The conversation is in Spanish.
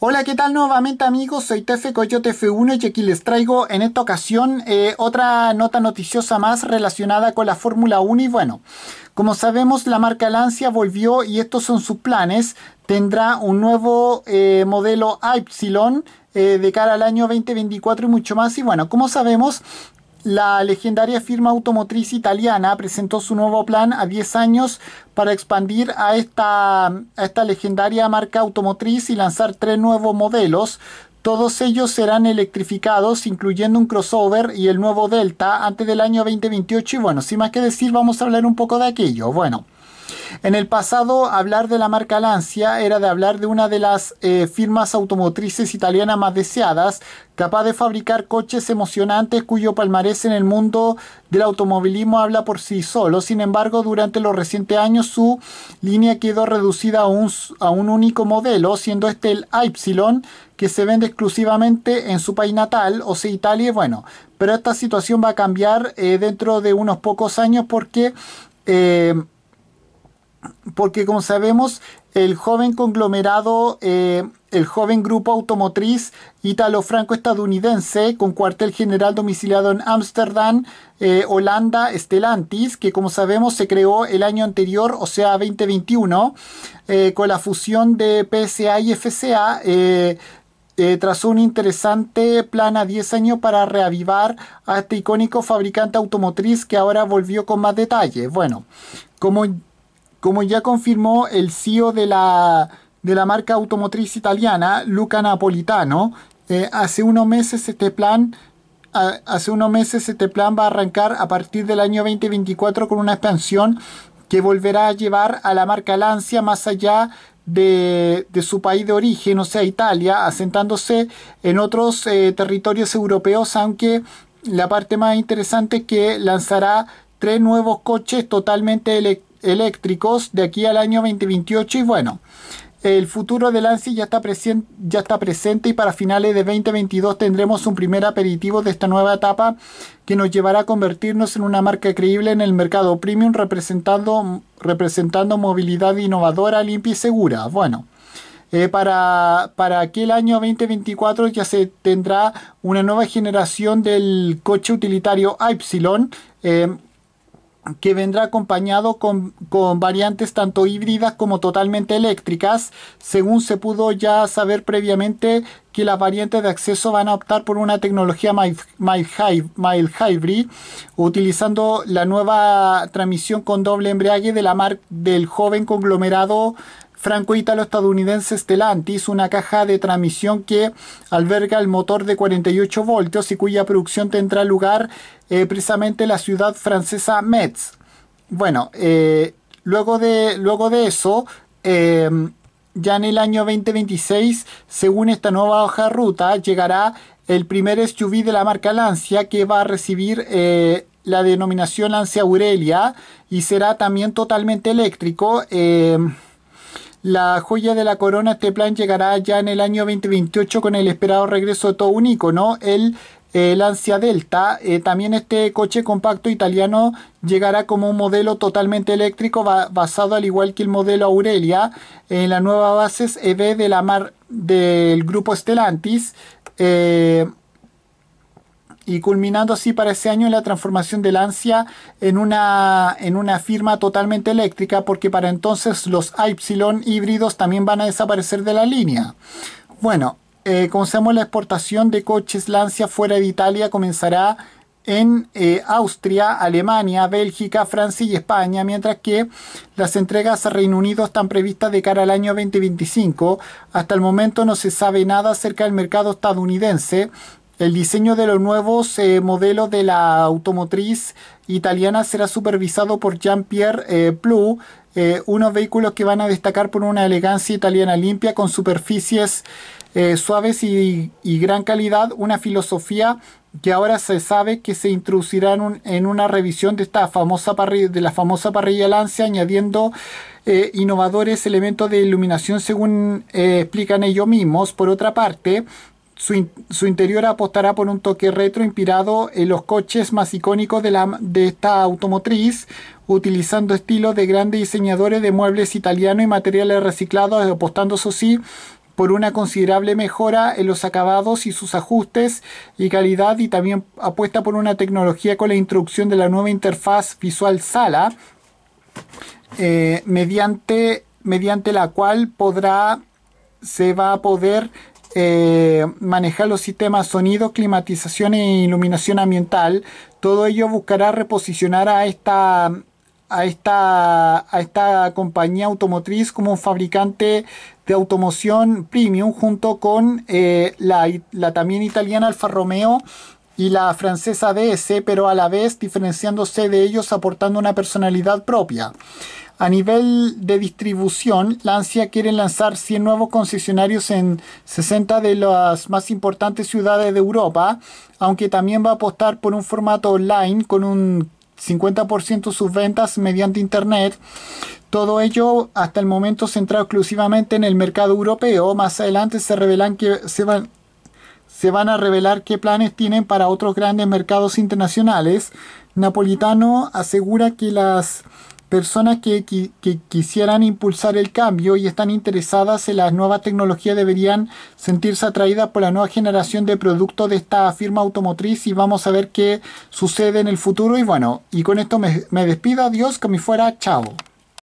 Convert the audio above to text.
Hola, ¿qué tal nuevamente amigos? Soy Tefe Coyote F1 y aquí les traigo en esta ocasión eh, otra nota noticiosa más relacionada con la Fórmula 1 y bueno, como sabemos la marca Lancia volvió y estos son sus planes, tendrá un nuevo eh, modelo Y eh, de cara al año 2024 y mucho más y bueno, como sabemos la legendaria firma automotriz italiana presentó su nuevo plan a 10 años para expandir a esta, a esta legendaria marca automotriz y lanzar tres nuevos modelos, todos ellos serán electrificados, incluyendo un crossover y el nuevo Delta antes del año 2028. Y bueno, sin más que decir, vamos a hablar un poco de aquello. Bueno. En el pasado, hablar de la marca Lancia era de hablar de una de las eh, firmas automotrices italianas más deseadas, capaz de fabricar coches emocionantes cuyo palmarés en el mundo del automovilismo habla por sí solo. Sin embargo, durante los recientes años su línea quedó reducida a un, a un único modelo, siendo este el Y, que se vende exclusivamente en su país natal, o sea, Italia. Bueno, pero esta situación va a cambiar eh, dentro de unos pocos años porque... Eh, porque como sabemos, el joven conglomerado, eh, el joven grupo automotriz italo franco estadounidense con cuartel general domiciliado en Ámsterdam, eh, Holanda, Stellantis, que como sabemos se creó el año anterior, o sea 2021, eh, con la fusión de PSA y FCA, eh, tras un interesante plan a 10 años para reavivar a este icónico fabricante automotriz que ahora volvió con más detalle. Bueno, como como ya confirmó el CEO de la, marca automotriz italiana, Luca Napolitano, eh, hace unos meses este plan hace unos meses este plan va a arrancar a partir del año 2024 con una expansión que volverá a llevar a la marca Lancia más allá de, su país de origen, o sea, Italia, asentándose en otros eh, territorios europeos, aunque la parte más interesante es que lanzará tres nuevos coches totalmente electrónicos eléctricos de aquí al año 2028 y bueno, el futuro de Lancy ya está, ya está presente y para finales de 2022 tendremos un primer aperitivo de esta nueva etapa que nos llevará a convertirnos en una marca creíble en el mercado premium representando, representando movilidad innovadora, limpia y segura. Bueno. Eh, para, aquí aquel año 2024 ya se tendrá una nueva generación del coche utilitario Ypsilon, eh, que vendrá acompañado con, variantes tanto híbridas como totalmente eléctricas, según se pudo ya saber previamente que las variantes de acceso van a optar por una tecnología mild hybrid, utilizando la nueva transmisión con doble embrague de la marca del joven conglomerado franco italo estadounidense Stellantis, una caja de transmisión que alberga el motor de 48 voltios y cuya producción tendrá lugar eh, precisamente en la ciudad francesa Metz. Bueno, eh, luego, de, luego de eso, eh, ya en el año 2026, según esta nueva hoja de ruta, llegará el primer SUV de la marca Lancia que va a recibir la denominación Lancia Aurelia y será también totalmente eléctrico. La joya de la corona, este plan llegará ya en el año 2028 con el esperado regreso de todo un icono, el eh, Lancia Delta. Eh, también este coche compacto italiano llegará como un modelo totalmente eléctrico basado al igual que el modelo Aurelia en la nueva base EV de la mar del grupo Stellantis. Eh, y culminando así para ese año la transformación de Lancia en una, en una firma totalmente eléctrica, porque para entonces los Y híbridos también van a desaparecer de la línea. Bueno, eh, conocemos sabemos, la exportación de coches Lancia fuera de Italia comenzará en eh, Austria, Alemania, Bélgica, Francia y España, mientras que las entregas a Reino Unido están previstas de cara al año 2025. Hasta el momento no se sabe nada acerca del mercado estadounidense, el diseño de los nuevos modelos de la automotriz italiana será supervisado por Jean-Pierre Plu. Eh, Plou, eh, unos vehículos que van a destacar por una elegancia italiana limpia con superficies eh, suaves y, gran calidad, una filosofía que ahora se sabe que se introducirá en, una revisión de, esta famosa parrilla, de la famosa parrilla Lancia, añadiendo innovadores elementos de iluminación según explican ellos mismos. Por otra parte, su, interior apostará por un toque retro inspirado en los coches más icónicos de, la, de esta automotriz, utilizando estilos de grandes diseñadores de muebles italianos y materiales reciclados, apostando, eso sí, por una considerable mejora en los acabados y sus ajustes y calidad, y también apuesta por una tecnología con la introducción de la nueva interfaz visual Sala, eh, mediante, mediante la cual podrá se va a poder eh, manejar los sistemas sonido, climatización e iluminación ambiental. Todo ello buscará reposicionar a esta a esta, a esta compañía automotriz como un fabricante de automoción premium junto con eh, la, la, también italiana Alfa Romeo y la francesa DS, pero a la vez diferenciándose de ellos aportando una personalidad propia. A nivel de distribución, Lancia quiere lanzar 100 nuevos concesionarios en 60 de las más importantes ciudades de Europa, aunque también va a apostar por un formato online con un 50% de sus ventas mediante Internet. Todo ello hasta el momento centrado exclusivamente en el mercado europeo. Más adelante se revelan que se van se van a revelar qué planes tienen para otros grandes mercados internacionales. Napolitano asegura que las personas que, quisieran impulsar el cambio y están interesadas en las nuevas tecnologías deberían sentirse atraídas por la nueva generación de productos de esta firma automotriz y vamos a ver qué sucede en el futuro y bueno, y con esto me, despido, adiós, que me fuera, chao.